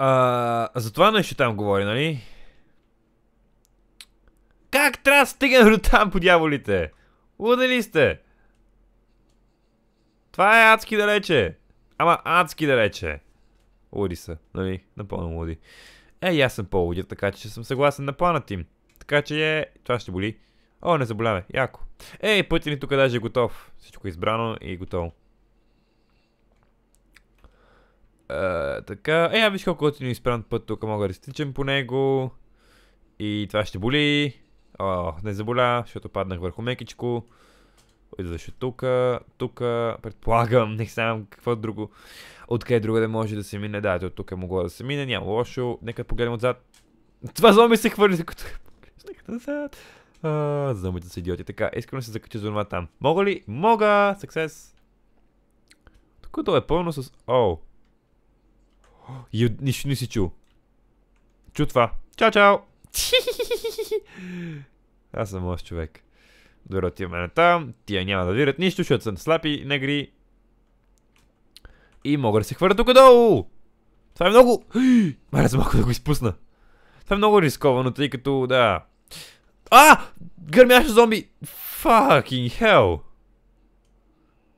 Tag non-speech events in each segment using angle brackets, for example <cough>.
А, за това нещо там говори, нали? Как трябва да стигна до там по дяволите? Луди ли сте? Това е адски далече. Ама адски далече. Луди са, нали? Напълно луди. Е, аз съм по-лудя, така че съм съгласен на плана им. Така че е... Това ще боли. О, не заболявай. Яко. Ей, пътя ни тук даже е готов. Всичко е избрано и е готово така, е, я виж колко готин е изпран път тук, мога да стичам по него. И това ще боли. О, не заболя, защото паднах върху мекичко. Идваше тук, тук, предполагам, <laughs> не знам какво друго. Откъде друга да може да се мине, да, от тук е могло да се мине, няма лошо. Нека погледнем отзад. Това зомби се хвърли, като <laughs> назад. зомбите са идиоти. Така, искам да се закача зона там. Мога ли? Мога! Съксес! Тук е пълно с... Оу! И <gasps> нищо не си чул. Чу това. Чао, чао! <laughs> Аз съм лош човек. Добре, отиваме на там. Тия няма да вират нищо, защото съм слапи, негри. И мога да се хвърля тук долу. Това е много... <gasps> Маля, за да го изпусна. Това е много рисковано, тъй като, да... А! Гърмяше зомби! Fucking hell!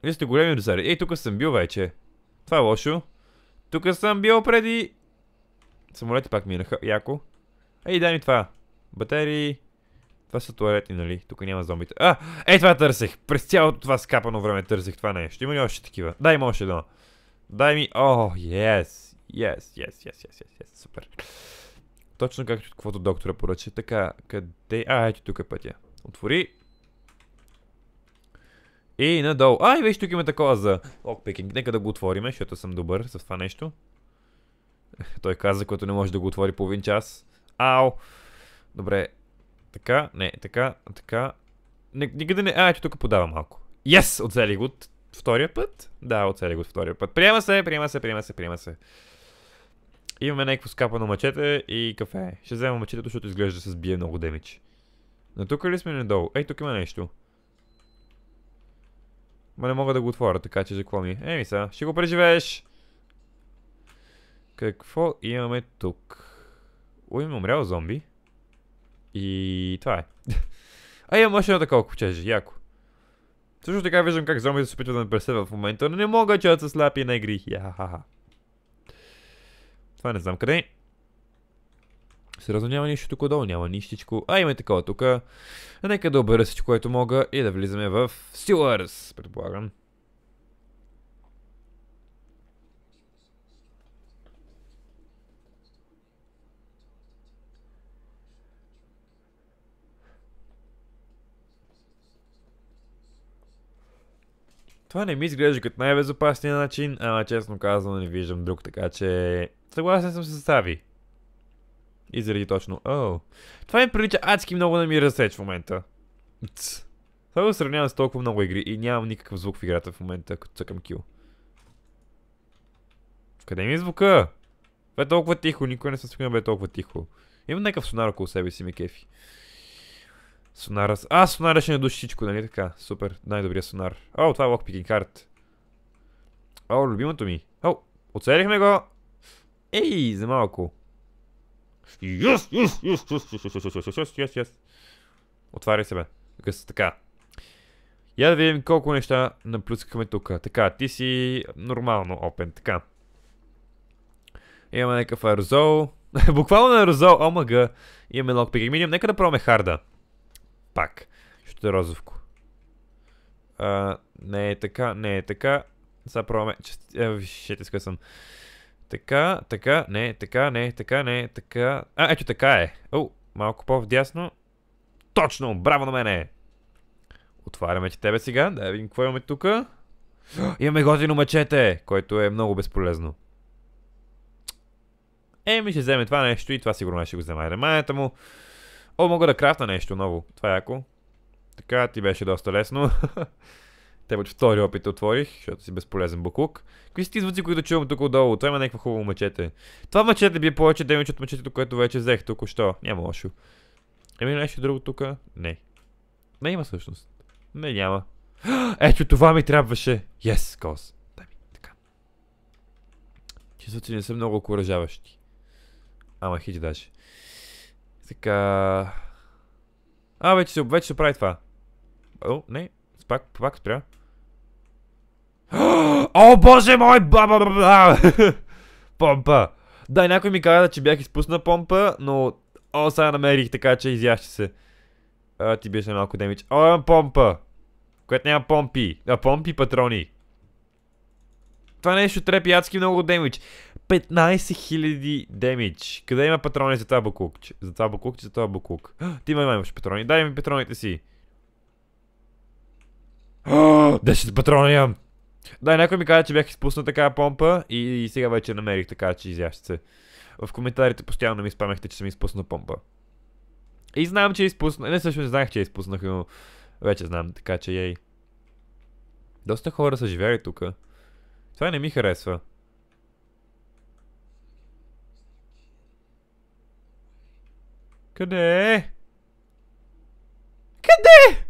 Вие сте големи дозари. Ей, тук съм бил вече. Това е лошо. Тук съм бил преди... Самолети пак минаха, яко. Ей, дай ми това. Батерии. Това са туалетни, нали? Тук няма зомбите. А, е това търсех. През цялото това скапано време търсех това нещо. Има ли още такива? Дай ми още едно. Дай ми... О, yes. Yes, yes, yes, yes, yes, yes. Супер. Точно както каквото доктора поръча. Така, къде... А, ето тук е пътя. Отвори. Е, и надолу. Ай, виж, тук има такова за локпикинг. Нека да го отвориме, защото съм добър с това нещо. Той каза, което не може да го отвори половин час. Ау! Добре. Така, не, така, така. Никъде не... А, ето тук подава малко. Yes! Оцелих го от втория път. Да, оцели го от втория път. Приема се, приема се, приема се, приема се. Имаме някакво скапано мачете и кафе. Ще взема мачетето, защото изглежда да се сбие много демич. На тук ли сме надолу? Ей, тук има нещо. Ма не мога да го отворя, така че за какво ми? Еми сега, ще го преживееш! Какво имаме тук? Ой, ми умрял зомби. И това е. <laughs> а имам още едно такова копчеже, яко. Също така виждам как зомби се опитват да ме преследват в момента, но не мога, че са слаб и не грих. Яхаха. Това не знам къде е. Сразу няма нищо тук отдолу, няма нищичко. А има и такова тук. Нека да обера всичко, което мога и да влизаме в Steelers, предполагам. Това не ми изглежда като най-безопасния начин, ама честно казвам не виждам друг, така че съгласен съм с Сави. И заради точно. Оу. Това ми прилича адски много на ми разсеч в момента. Ц. Това го сравнявам с толкова много игри и нямам никакъв звук в играта в момента, като цъкам кил. Къде ми е звука? Бе толкова тихо, никой не съм сигурен бе толкова тихо. Имам някакъв сонар около себе си, ми кефи. Сонара... А, сонара ще не души всичко, нали така? Супер, най-добрия сонар. О, това е локпикинг карт. О, любимото ми. О, оцелихме го! Ей, за малко. Yes, yes, yes, yes, yes, yes, yes, yes, yes, yes. Отваряй се, бе. Гъс, така. Я да видим колко неща наплюскахме тук. Така, ти си нормално опен, така. Имаме някакъв аерозол. Буквално аерозол, омага. Имаме локпик. Минем, нека да пробваме харда. Пак. Щото е розовко. не е така, не е така. Сега пробваме... Ще... Е, шет, така, така, не, така, не, така, не, така... А, ето така е. О, малко по-вдясно. Точно, браво на мене! Отваряме ти тебе сега, да видим какво имаме тук. <gasps> Имаме готино мечете, което е много безполезно. Е, ми ще вземе това нещо и това сигурно ще го взема ремаята му. О, мога да крафта нещо ново. Това е яко. Така ти беше доста лесно. <laughs> Те от втори опит отворих, защото си безполезен буклук. Какви са ти звуци, които чувам тук отдолу? Това има някакво хубаво мъчете. Това мъчете би повече демидж от мъчетето, което вече взех тук що Няма лошо. Еми нещо друго тук? Не. Не има всъщност. Не няма. <gasps> Ето това ми трябваше. Yes, кос. Дай ми, така. Че че не са много окоръжаващи. Ама хич даже. Така... А, вече се, вече се прави това. О, не. Пак, пак спря. О, боже мой! Помпа! Да, някой ми каза, че бях изпусна помпа, но... О, сега намерих, така че изящи се. А, ти беше малко демич! О, имам помпа! Което няма помпи. А, помпи патрони. Това нещо трепи адски много демич! 15 000 демич! Къде има патрони за това бакук? За това буклук, за това бакук. Ти ме имаш патрони. Дай ми патроните си. 10 патрони имам. Да, някой ми каза, че бях изпуснал такава помпа и, и сега вече намерих така, че изящи се. В коментарите постоянно ми спамяхте, че съм изпуснал помпа. И знам, че е изпуснах. Не, също не знаех, че е изпуснах, но вече знам, така че ей. Доста хора са живяли тук. Това не ми харесва. Къде е? Къде?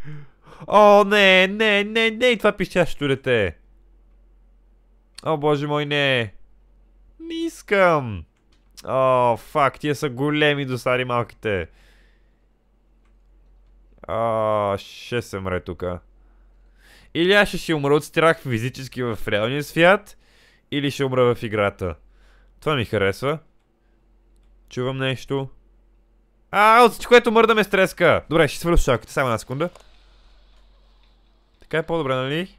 О, не, не, не, не, това пищащо дете. Е. О, боже мой, не! Не искам! О, фак, тия са големи до стари малките. А, ще се мре тука. Или аз ще, ще умра от страх физически в реалния свят, или ще умра в играта. Това ми харесва. Чувам нещо. А, от всичко, което мърда ме стреска. Добре, ще свърля шалките, само една секунда. Така е по-добре, нали?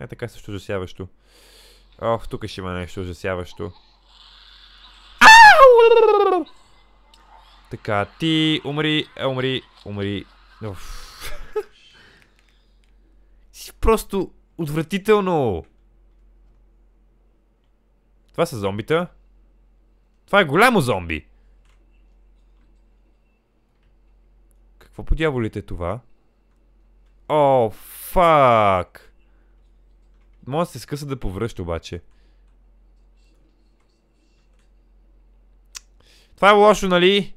Е така е също засяващо. Ох, тук ще има нещо ужасяващо. Така, ти умри, е, умри, умри. <laughs> Си просто отвратително. Това са зомбита. Това е голямо зомби. Какво по дяволите е това? О, oh, фак! Може да се скъса да повръща обаче. Това е лошо, нали?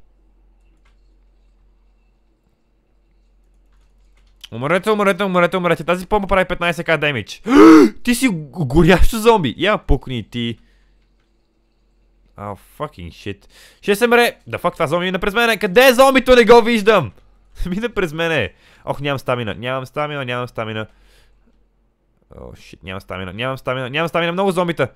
Умрете, умрете, умрете, умрете. Тази помпа прави 15к демидж. <gasps> ти си горящо зомби. Я пукни ти. А, fucking shit. Ще се мре. Да фак, това зомби мина през мене. Къде е зомбито? Не го виждам. <laughs> мина през мене. Ох, нямам стамина. Нямам стамина, нямам стамина. О, шит, нямам стамина, нямам стамина, нямам стамина, много зомбита!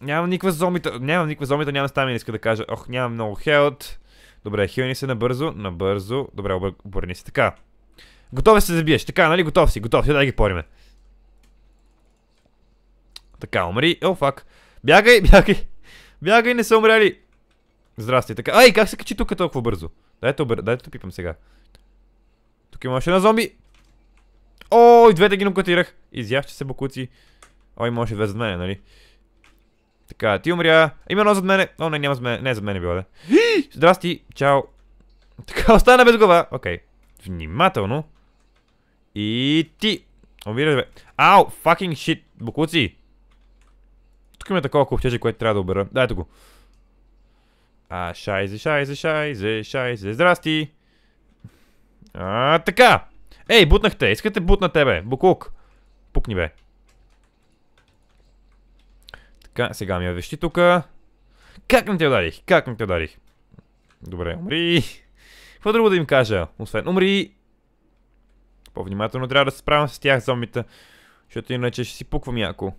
Нямам никаква зомбита, нямам никаква зомбита, нямам стамина, иска да кажа. Ох, нямам много хелт. Добре, хилни се набързо, набързо. Добре, обърни се така. Готов се забиеш, така, нали? Готов си, готов си, да ги пориме. Така, умри. О, фак. Бягай, <laughs> бягай. Бягай, не са умряли. Здрасти, така. Ай, как се качи тук толкова бързо? Дайте, обър... Дайте пипам сега. Тук има още една зомби. О, и двете ги нокатирах. Изях, че се бакуци. Ой, може две зад мене, нали? Така, ти умря. Има едно зад мене. О, не, няма зад мене. Не, зад мене било, да. <gasps> Здрасти, чао. Така, остана без глава. Окей. Okay. Внимателно. И ти. Умираш, бе. Ау, fucking shit. бакуци. Тук има такова купчеже, което трябва да убера. Дайте го. А, шайзе, шайзе, шайзе, шайзе. Здрасти. А, така. Ей, бутнахте! Искате бутна тебе! Буклук! Пукни бе! Така, сега ми я вещи тука. Как не те ударих? Как не те ударих? Добре, умри! Какво друго да им кажа? Освен, умри! По-внимателно трябва да се справям с тях зомбита. Защото иначе ще си пуквам яко.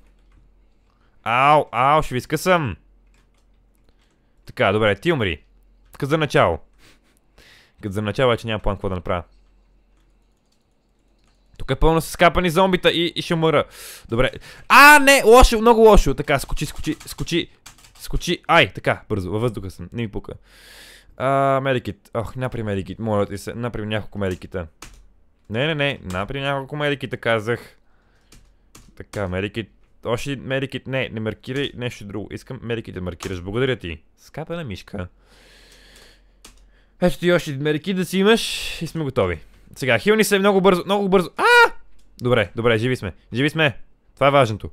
Ау, ау, ще ви скъсам! Така, добре, ти умри. Като за начало. Като за начало, че няма план какво да направя. Тук е пълно с капани зомбита и, ще умъра. Добре. А, не, лошо, много лошо. Така, скочи, скочи, скочи, скочи. Ай, така, бързо, във въздуха съм, не ми пука. А, медикит. Ох, напри медикит, моля ти се, напри няколко медикита. Не, не, не, напри няколко медикита казах. Така, медикит. Още медикит, не, не маркирай нещо друго. Искам медикит да маркираш. Благодаря ти. Скапана мишка. Ето ти още медикит да си имаш и сме готови. Сега, хилни се много бързо, много бързо. А! Добре, добре, живи сме. Живи сме. Това е важното.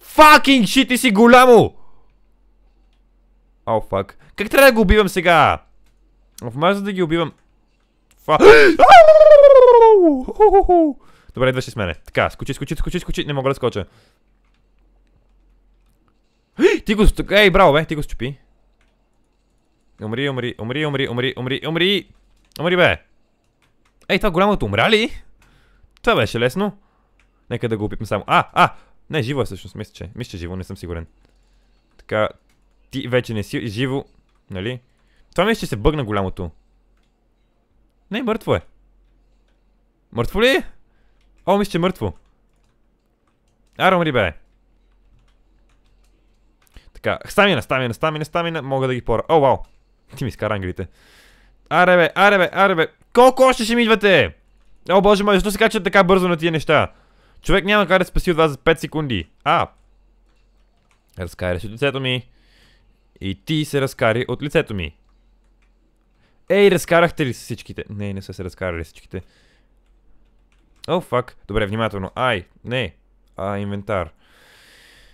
Факинг шит, ти си голямо! О, oh, фак. Как трябва да го убивам сега? В маза да ги убивам. Фа... <gasps> Добре, идваш с мене. Така, скочи, скочи, скочи, скочи. Не мога да скоча. <gasps> Ти го... Ей, браво, бе. Ти го счупи. Умри, умри, умри, умри, умри, умри, умри. Умри, бе. Ей, това голямото умря ли? Това беше лесно. Нека да го опитам само. А, а! Не, живо е всъщност, мисля, че. Мисля, че живо, не съм сигурен. Така, ти вече не си живо, нали? Това мисля, че се бъгна голямото. Не, мъртво е. Мъртво ли О, мисля, че е мъртво. Ара, умри, бе. Така, стамина, стамина, стамина, стамина, мога да ги пора. О, вау! Ти ми скара ангелите. Аре бе, аре бе, аре бе. Колко още ще ми идвате? О, боже мой, защо се качат така бързо на тия неща? Човек няма как да спаси от вас за 5 секунди. А! Разкаря се от лицето ми. И ти се разкари от лицето ми. Ей, разкарахте ли всичките? Не, не са се разкарали всичките. О, oh, фак. Добре, внимателно. Ай, не. А, инвентар.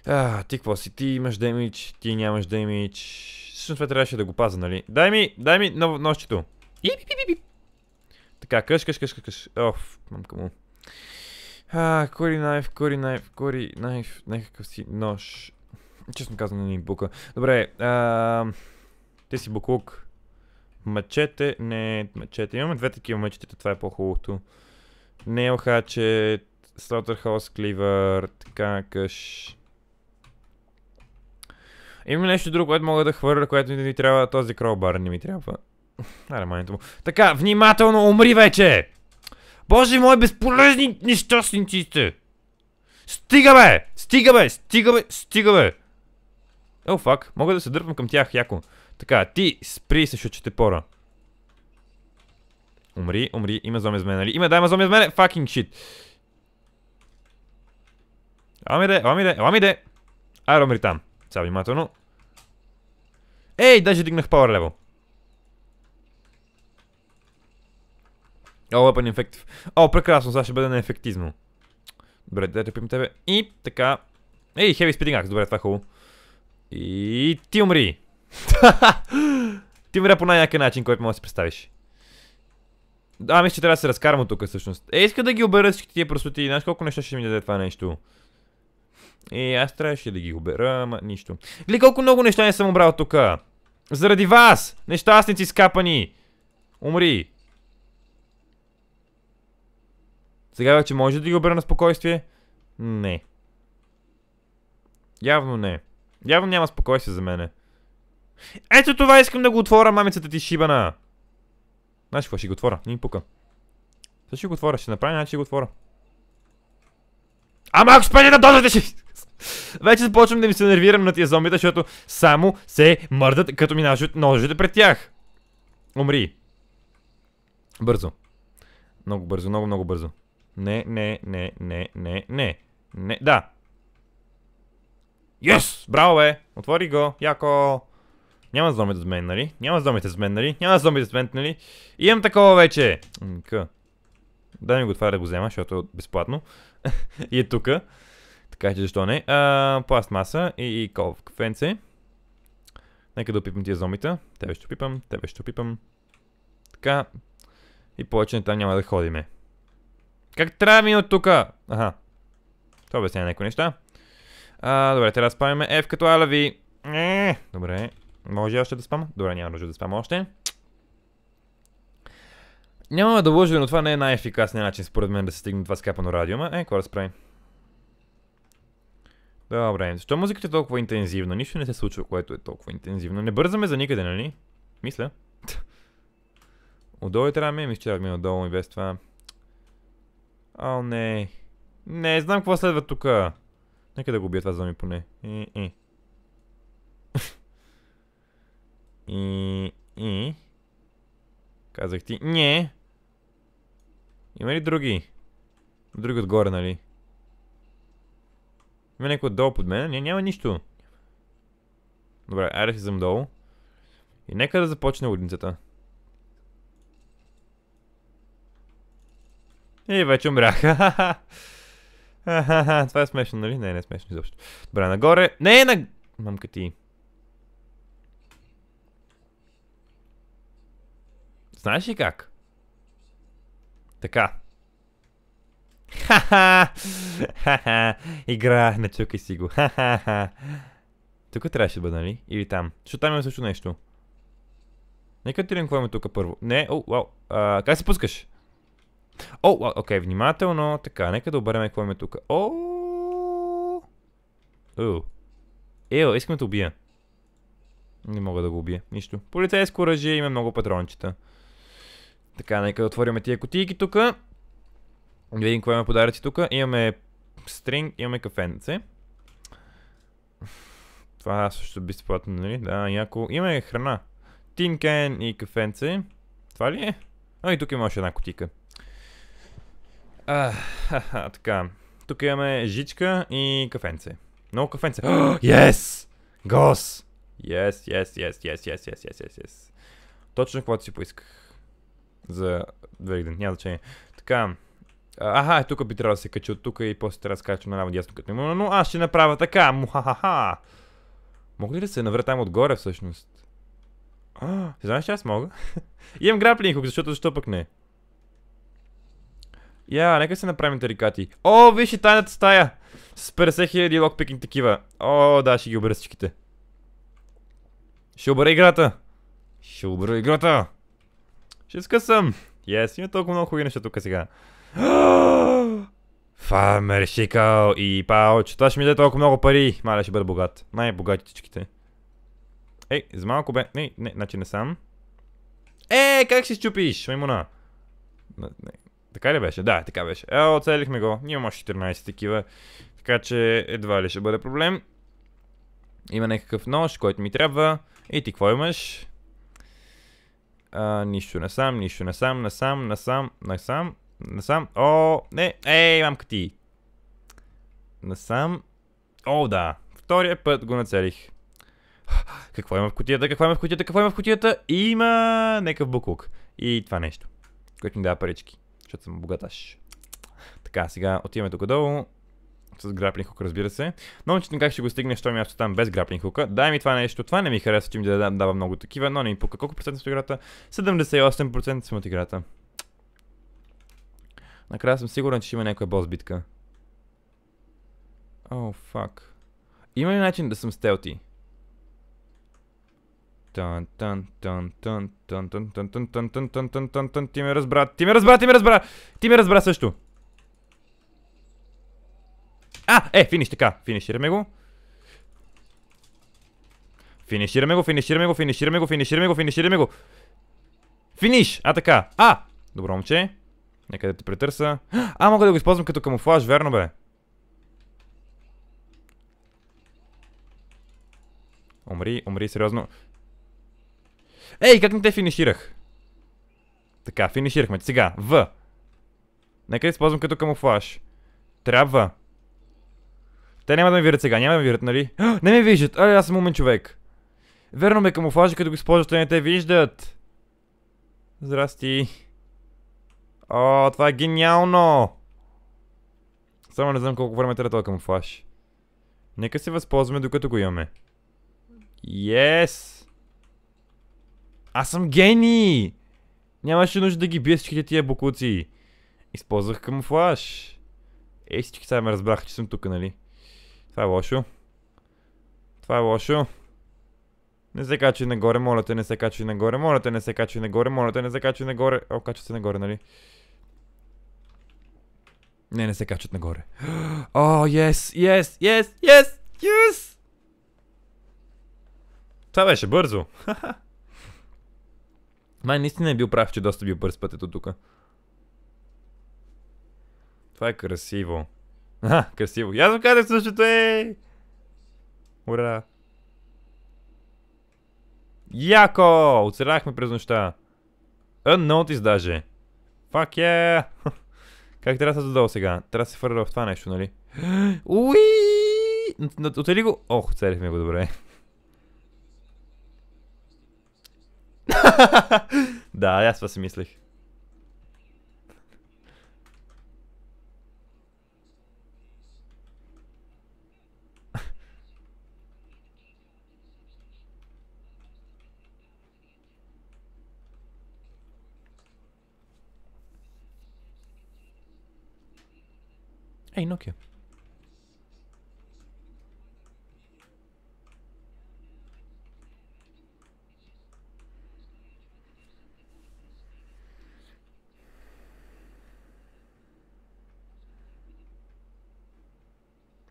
А, ти какво си? Ти имаш демидж, ти нямаш демидж. Всъщност това трябваше да го паза, нали? Дай ми, дай ми ново нощето. Така, къш, къш, къш, къш. Оф, мамка му. А, кори найф, кори найф, кори найф, някакъв си нож. Честно казвам, не ни бука. Добре, а, си буклук. Мачете, не, мачете. Имаме две такива мачетета, това е по-хубавото. Нейл хачет, Slaughterhouse Cleaver, така, къш. Има нещо друго, което мога да хвърля, което не ми трябва, този кролбар не ми трябва. Аре, манито му. Така, внимателно, умри вече! Боже мой, безполезни нещастници сте! Стига бе! Стига бе! Стига бе! Стига бе! О, фак, мога да се дърпам към тях, яко. Така, ти спри се, ще те пора. Умри, умри, има зоми с мен, нали? Има, да, има зоми с мен, шит. Ела Ами де, ми де, ами де. Айде, умри там. Сега внимателно. Ей, даже дигнах power level. О, weapon infective. О, прекрасно, сега ще бъде неефективно. Добре, да тъпим тебе. И така. Ей, heavy speeding axe, добре, това е хубаво. И ти умри. <laughs> ти умря по най-някакъв начин, който може да си представиш. А, мисля, че трябва да се разкарам от тук, всъщност. Е, иска да ги обера всички тия простоти. Знаеш колко неща ще ми даде това нещо. И е, аз трябваше да ги обера, ама нищо. Гли колко много неща не съм обрал тук. Заради вас! Нещастници скапани! Умри! Сега вече може да ги обера на спокойствие? Не. Явно не. Явно няма спокойствие за мене. Ето това искам да го отворя, мамицата ти шибана! Знаеш какво, ще го отворя. Не ми пука. Също ще го отворя, ще направя, начин ще го отворя. Ама ако спете на дозата ще... Вече започвам да ми се нервирам на тия зомбита, защото само се мърдат, като минаваш от ножите пред тях. Умри. Бързо. Много бързо, много, много бързо. Не, не, не, не, не, не. Не, да. Йес! Браво, бе! Отвори го, яко! Няма зомбите с мен, нали? Няма зомбите с мен, нали? Няма зомбите с мен, нали? Имам такова вече! Дай ми го това да го взема, защото е безплатно. <laughs> и е тук. Така че защо не. А, пластмаса и, и в кафенце. Нека да опипам тия зомбита. Тебе ще опипам, тебе ще опипам. Така. И повече не там няма да ходиме. Как трябва ми от тука? Аха. Това обяснява някои неща. А, добре, трябва да спамяме F като Алави. Е, добре. Може още да спам? Добре, няма нужда да спам още. Нямаме да лъжи, но това не е най-ефикасният начин според мен да се стигне това скапано ама Е, какво да справим? Добре, защо музиката е толкова интензивна? Нищо не се случва, което е толкова интензивно. Не бързаме за никъде, нали? Мисля. Отдолу е трябва да ми, мисля, че да ми отдолу и без това. О, не. Не, знам какво следва тук. Нека да го убия това зоми поне. И, и. <laughs> и, и. Казах ти, не. Има ли други? Други отгоре, нали? Има някой отдолу под мен? Не, няма нищо. Добре, айде си долу. И нека да започне лудницата. И вече умрях. <laughs> Това е смешно, нали? Не, не е смешно изобщо. Добре, нагоре. Не, на... Мамка ти. Знаеш ли как? Така. Ха-ха! Ха-ха! Игра, си го. Ха-ха-ха! Тук трябваше да бъде, нали? Или там. Защото там има също нещо. Нека ти какво има тук първо. Не, о, вау. А, как се пускаш? О, вау, окей, внимателно. Така, нека да оберем какво има тук. О, Ел, Ел, искам да убия. Не мога да го убия. Нищо. Полицейско оръжие има много патрончета. Така, нека да отворим тия кутийки тук. Да видим какво има подаръци тук. Имаме стринг, имаме кафенце. Това също би безплатно, нали? Да, яко. Имаме храна. Тинкен и кафенце. Това ли е? А, и тук има още една кутийка. А, ха, ха, така. Тук имаме жичка и кафенце. Много кафенце. <gasps> Yes! Гос! Yes, yes, yes, yes, yes, yes, yes, yes, Точно каквото си поисках за две Великден. Няма значение. Така. Аха, е, тук би трябвало да се кача от тук и после трябва да скача на дясно като има. Е Но аз ще направя така. Мухахаха. Мога ли да се навря отгоре всъщност? А, ти знаеш, че аз мога. <laughs> Имам граплинг хук, защото защо пък не? Я, yeah, нека се направим тарикати. О, виж и тайната стая! С 50 000 локпикинг такива. О, да, ще ги обера Ще обера играта! Ще обра играта! Ще скъсам! Yes, има толкова много хубави неща тук сега. <gasps> Фармер, шикал и пауч. Това ще ми даде толкова много пари. Маля ще бъда богат. Най-богати тичките. Ей, за малко бе... Не, не, значи не съм. Е, как си щупиш, маймуна? Така ли беше? Да, така беше. Е, оцелихме го. Ние имаме още 14 такива. Така че едва ли ще бъде проблем. Има някакъв нож, който ми трябва. И ти какво имаш? А, нищо сам, нищо не сам, насам, насам, насам, насам. О, не, ей, мамка ти. Насам. О, да. Втория път го нацелих. <gasps> Какво има в кутията, Какво има в кутията, Какво има в кутията? Има някакъв буклук. И това нещо. Което ми дава парички. Защото съм богаташ. Така, сега отиваме тук долу с граплинг хук, разбира се. Но че как ще го стигнеш това място там без граплинг хука. Дай ми това нещо, това не ми харесва, че ми да дава много такива, но не ми пука. Колко процент от играта? 78% съм от играта. Накрая съм сигурен, че ще има някоя бос битка. О, oh, фак. Има ли начин да съм стелти? Тън, тън, тън, тън, тън, тън, тън, тън, тън, тън, тън, тън, тън, ти ме разбра, ти ме разбра, ти ме разбра, ти ме разбра също. А, е, финиш така. Финишираме го. Финишираме го, финишираме го, финишираме го, финишираме го, финишираме го. Финиш! А, така. А! Добро момче. Нека да те претърса. А, мога да го използвам като камуфлаж, верно бе. Умри, умри, сериозно. Ей, как не те финиширах? Така, финиширахме. Сега, В. Нека да използвам като камуфлаж. Трябва. Те няма да ме вират сега, няма да ме вират, нали? Не ме виждат! Али, аз съм умен човек. Верно ме камуфлажа, като го използваш, те не те виждат. Здрасти. О, това е гениално! Само не знам колко време трябва това камуфлаж. Нека се възползваме докато го имаме. Йес! Аз съм гений! Нямаше нужда да ги бия всичките тия бокуци. Използвах камуфлаж. Ей, всички сега ме разбраха, че съм тук, нали? Това е лошо. Това е лошо. Не се качи нагоре, моля те, не се качи нагоре, моля те, не се качи нагоре, моля те, не се качи нагоре. О, качат се нагоре, нали? Не, не се качат нагоре. <gasps> О, ес, ес, ес, ес, ес! Това беше бързо. <laughs> Май наистина е бил прав, че доста бил бърз пътето тук. Това е красиво. Аха, красиво. И казах същото, е! Ура! Яко! Оцеляхме през нощта. Unnoticed даже. Fuck yeah! <laughs> Как трябва да се додолу сега? Трябва да се фърля в това нещо, нали? <gasps> Уи! Отели го... Ох, целихме го добре. <laughs> да, аз това си мислех. Pinocchio.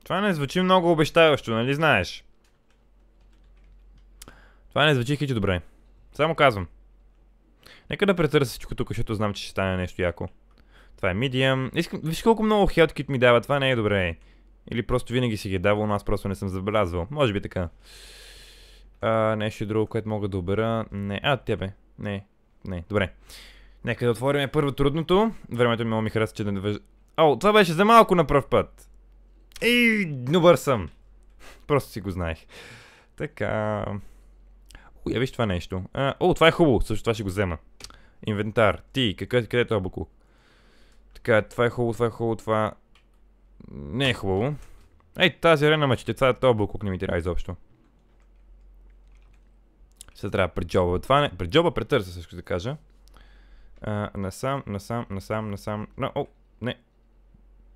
Това не звучи много обещаващо, нали знаеш? Това не звучи хичи добре. Само казвам. Нека да претърся всичко тук, защото знам, че ще стане нещо яко. Това е medium. Искам... Виж колко много хелткит ми дава, това не е добре. Или просто винаги си ги е давал, но аз просто не съм забелязвал. Може би така. А, нещо друго, което мога да обера. Не, а, тебе. Не, не, добре. Нека да отворим първо трудното. Времето ми много ми харесва, че да не въж... О, това беше за малко на пръв път. И добър съм. Просто си го знаех. Така... О, я виж това нещо. А, о, това е хубаво. Също това ще го взема. Инвентар. Ти, какъв, къде е това буклук? Така, това е хубаво, това е хубаво, това... Не е хубаво. Ей, тази арена чете, това е тоя блокук не ми трябва изобщо. Сега трябва пред джоба. Това не... Пред джоба претърса, също да кажа. насам, насам, насам, насам... Но, о, не.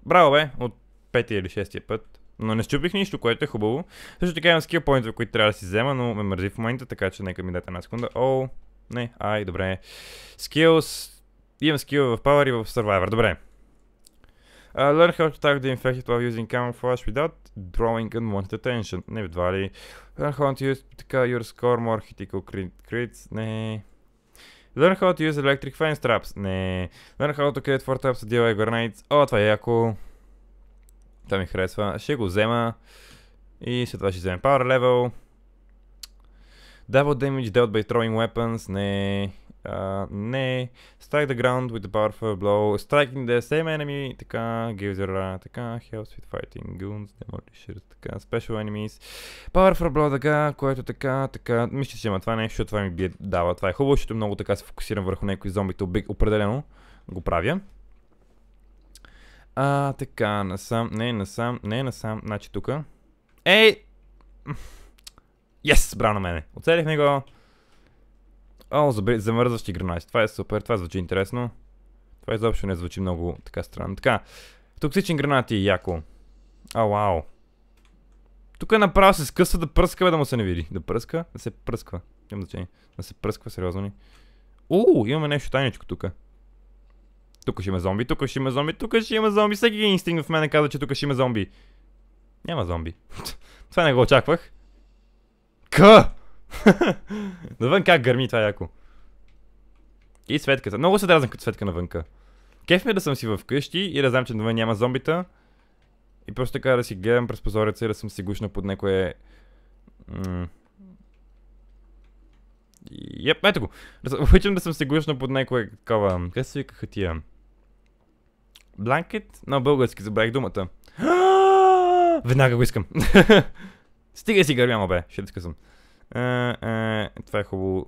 Браво, бе, от петия или шестия път. Но не счупих нищо, което е хубаво. Също така имам скил поинтове, които трябва да си взема, но ме мързи в момента, така че нека ми дадете една секунда. О, не, ай, добре. Скилс, Имам скила в Power и в Survivor. Добре. Uh, learn how to attack the infected while using camouflage without drawing unwanted attention. Не едва ли. Learn how to use така your score more critical crits. Не. Learn how to use electric fence traps. Не. Learn how to create four traps to deal grenades. О, това е яко. Това ми харесва. Ще го взема. И след това ще вземем power level. Double damage dealt by throwing weapons. Не не. Strike the ground with the powerful blow. Striking the same enemy. Така. Gives your Така. Helps with fighting. Goons. Demolishers. Така. Special enemies. Powerful blow. Така. Което така. Така. Мисля, че има това нещо. това ми бие дава. Това е хубаво, защото много така се фокусирам върху някои зомбите. Определено го правя. А, така, насам, не, насам, не, насам, значи тука. Ей! Yes, браво на мене. Оцелихме го. О, замързващи гранати. Това е супер, това звучи интересно. Това изобщо не звучи много така странно. Така, токсични гранати, яко. А, вау. Тук е направо се скъсва да пръска, бе, да му се не види. Да пръска? Да се пръсква. Имам значение. Да се пръсква, сериозно ни. У, имаме нещо тайничко тук. Тук ще има зомби, тук ще има зомби, тук ще има зомби. Всеки един инстинкт в мене казва, че тук ще има зомби. Няма зомби. <laughs> Това не го очаквах. Къ! <laughs> Навън как гърми, това яко. И светката. Много се дразна като светка навънка. Кеф ми е да съм си вкъщи и да знам, че навън няма зомбита. И просто така да си гледам през позореца и да съм си гушна под някое... Еп, ето го. <laughs> Обичам да съм си гушна под некое такова... Къде се викаха тия? Бланкет? На български забравих думата. <gasps> Веднага го искам. <laughs> Стига си гърмяма, бе. Ще да съм. Е, е, това е хубаво.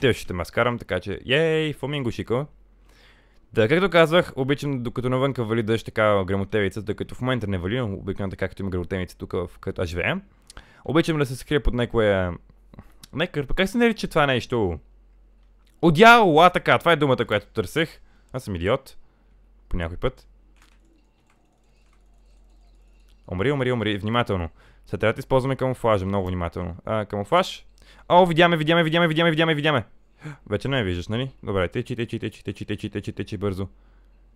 Те ще те маскарам, така че... Ей, фоминго е шико. Да, както казвах, обичам докато навънка вали дъжд така грамотевица, тъй като в момента не вали, но обикновено така като има грамотевица тук, в където аз живея. Обичам да се скрия под някоя. Нека, как се нарича това нещо? Одяло, а така, това е думата, която търсех. Аз съм идиот. По някой път. Умри, умри, умри, внимателно. Сега трябва да използваме камуфлажа много внимателно. А, камуфлаж. О, видяме, видяме, видяме, видяме, видяме, видяме. Вече не ме виждаш, нали? Добре, течи, чите, течи, течи, течи, течи, течи бързо.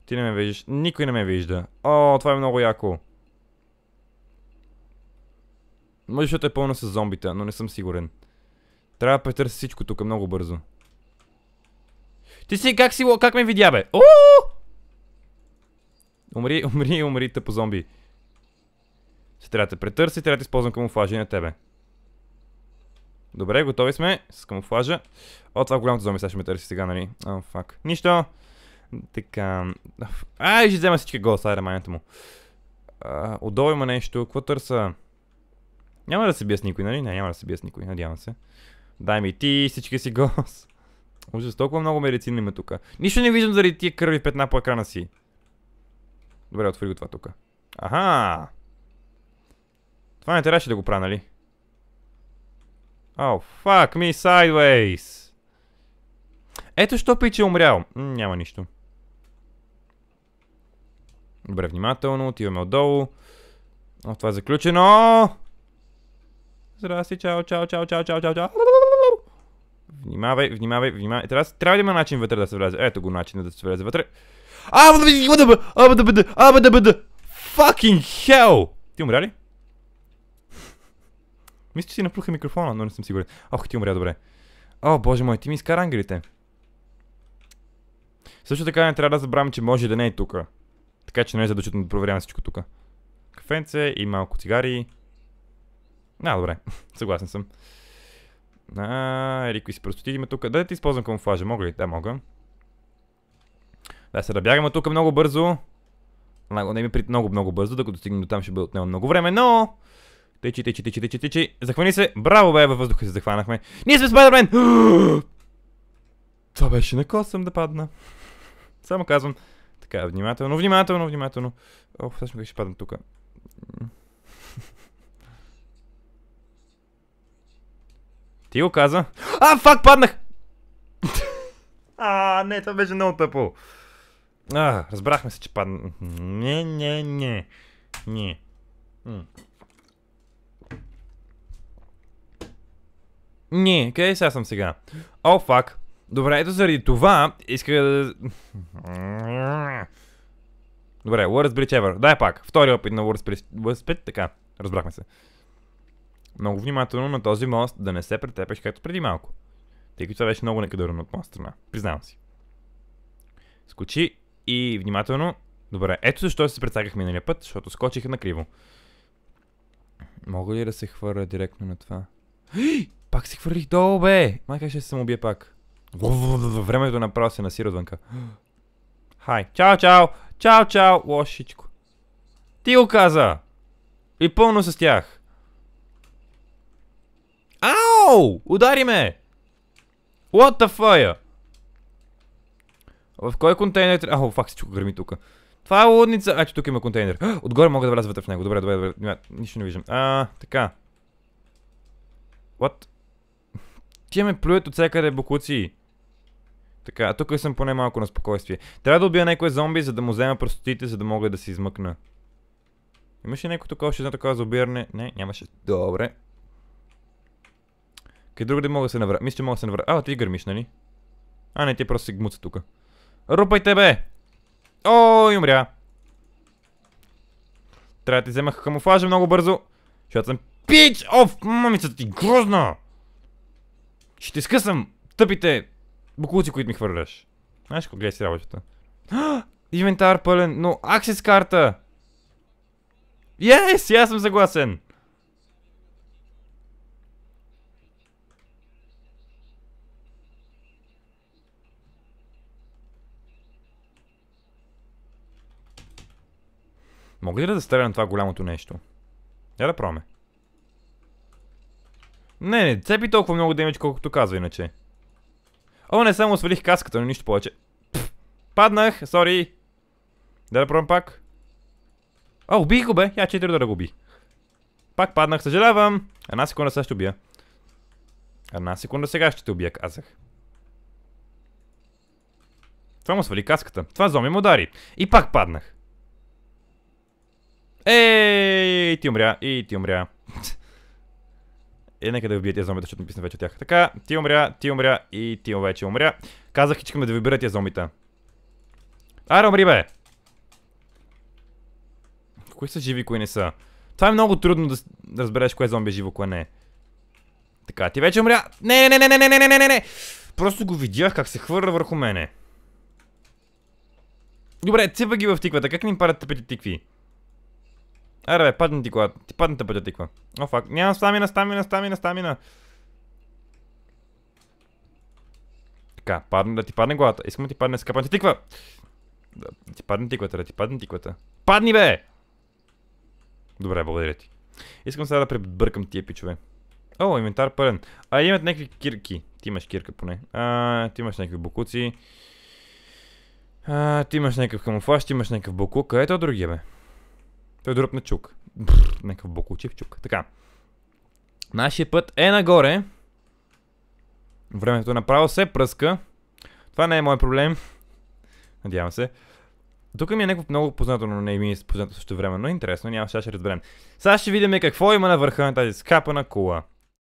Ти не ме виждаш. Никой не ме вижда. О, това е много яко. Може защото е пълно с зомбита, но не съм сигурен. Трябва да претърся всичко тук много бързо. Ти си как си, как ме видя, бе? Умри, <laughs> умри, умри, тъпо зомби. Ще трябва да те претърси, трябва да използвам камуфлажа и на тебе. Добре, готови сме с камуфлажа. О, това голямото зомби сега ще ме търси сега, нали? О, фак. Нищо. Така... Ай, ще взема всички гол, сайде майната му. отдолу има нещо. Какво търса? Няма да се бия с никой, нали? Не, няма да се бия с никой, надявам се. Дай ми ти, всички си голос. <laughs> Ужас, толкова много медицина има тук. Нищо не виждам заради тия кърви петна по екрана си. Добре, отвори го това тук. Аха! Това не трябваше да го правя, нали? Ау, oh, fuck me sideways! Ето що пиче е умрял. няма нищо. Добре, внимателно, отиваме отдолу. О, това е заключено! Здрасти, чао, чао, чао, чао, чао, чао, чао. Внимавай, внимавай, внимавай. Трябва, трябва да има начин вътре да се влезе. Ето го начин да се влезе вътре. А, да бъде, аба да бъде, аба да бъде. Fucking hell! Ти умря ли? Мисля, че си напруха микрофона, но не съм сигурен. Ох, ти умря добре. О, боже мой, ти ми изкара ангелите. Също така не трябва да забравям, че може да не е тука. Така че не нали, е задължително да проверявам всичко тука. Кафенце и малко цигари. А, добре. <laughs> Съгласен съм. А, ери, кои си просто отидиме тук. Да, да ти използвам камуфлажа. Мога ли? Да, мога. Да, се да бягаме тук много бързо. Не ми прит много, много бързо. Докато стигнем до там ще бъде отнема много време, но... Тичи, тичи, тичи, тичи, тичи. Захвани се. Браво, бе, във въздуха се захванахме. Ние сме Спайдермен! Това беше на косъм да падна. Само казвам. Така, внимателно, внимателно, внимателно. Ох, всъщност как ще падна тука. Ти го каза. А, фак, паднах! а, не, това беше много тъпо. А, разбрахме се, че падна. Не, не, не. Не. М. Не, къде сега съм сега? О, oh, фак. Добре, ето заради това иска да... Добре, worst bridge ever. Дай пак, втори опит на worst bridge, worst bridge. така, разбрахме се. Много внимателно на този мост да не се претепеш както преди малко. Тъй като това беше много некадърно от моя страна. Признавам си. Скочи и внимателно. Добре, ето защо се прецаках миналия път, защото скочих на криво. Мога ли да се хвърля директно на това? Пак се хвърлих долу, бе! Майка ще се самоубие пак. Времето е направо се насира отвънка. Хай. Чао, чао! Чао, чао! Лошичко. Ти го каза! И пълно с тях. Ау! Удари ме! What the fire? В кой контейнер трябва... Ау, фак, всичко гърми тук. Това е лудница. А, че тук има контейнер. Отгоре мога да вляза вътре в него. Добре, добре, добре. Нищо не виждам. А, така. What? Тия ме плюят от всякъде бокуци. Така, тук съм поне малко на спокойствие. Трябва да убия някой зомби, за да му взема простотите, за да мога да се измъкна. Имаше някой тук още едно такова за убиране? Не, нямаше. Добре. Къде да мога да се навра? Мисля, че мога да се навра. А, ти гърмиш, нали? А, не, ти просто се гмуца тук. Рупайте, бе! О, и умря. Трябва да ти взема камуфлажа много бързо. Защото съм пич! Оф, мамицата ти грозна! Ще ти скъсам тъпите буклуци, които ми хвърляш. Знаеш какво гледай си работата? <gasps> Инвентар пълен, но аксес карта! Yes, аз съм съгласен! Мога ли да застрелям това голямото нещо? Я да пробваме. Не, не, цепи толкова много демидж, колкото казва иначе. О, не само свалих каската, но нищо повече. паднах, сори. Да да пробвам пак. О, убих го бе, я четири да го уби. Пак паднах, съжалявам. Една секунда сега ще убия. Една секунда сега ще те убия, казах. Това му свали каската. Това зоми му удари. И пак паднах. Ей, ти умря, и ти умря. <laughs> Е, нека да ви бият тези зомбите, защото написано вече от тях. Така, ти умря, ти умря и ти вече умря. Казах, искаме да ви бират тези зомбита. Аре, умри, бе! Кои са живи, кои не са? Това е много трудно да разбереш кое зомби е живо, кое не е. Така, ти вече умря. Не, не, не, не, не, не, не, не, не. Просто го видях как се хвърля върху мене. Добре, цепа ги в тиквата. Как ни им парят тъпите тикви? Аре, бе, падна ти кола. Ти падни пътя тиква. О, фак. Нямам стамина, стамина, стамина, стамина. Така, падна да ти падне главата. Искам да ти падне ти тиква. Да, ти падне тиквата, да ти падне тиквата. Падни, бе! Добре, благодаря ти. Искам сега да пребъркам тия пичове. О, инвентар пълен. А, имат някакви кирки. Ти имаш кирка поне. А, ти имаш някакви бокуци. А, ти имаш някакъв камуфлаж, ти имаш някакъв боклук. Ето е другия, бе? Той дръпна чук. Бррр, някакъв бокучев чук. Така. Нашия път е нагоре. Времето направо се пръска. Това не е мой проблем. Надявам се. Тук ми е някакво много познато, но не ми е познато също време, но интересно, няма сега ще разберем. Сега ще видим какво има на върха на тази скапана кула.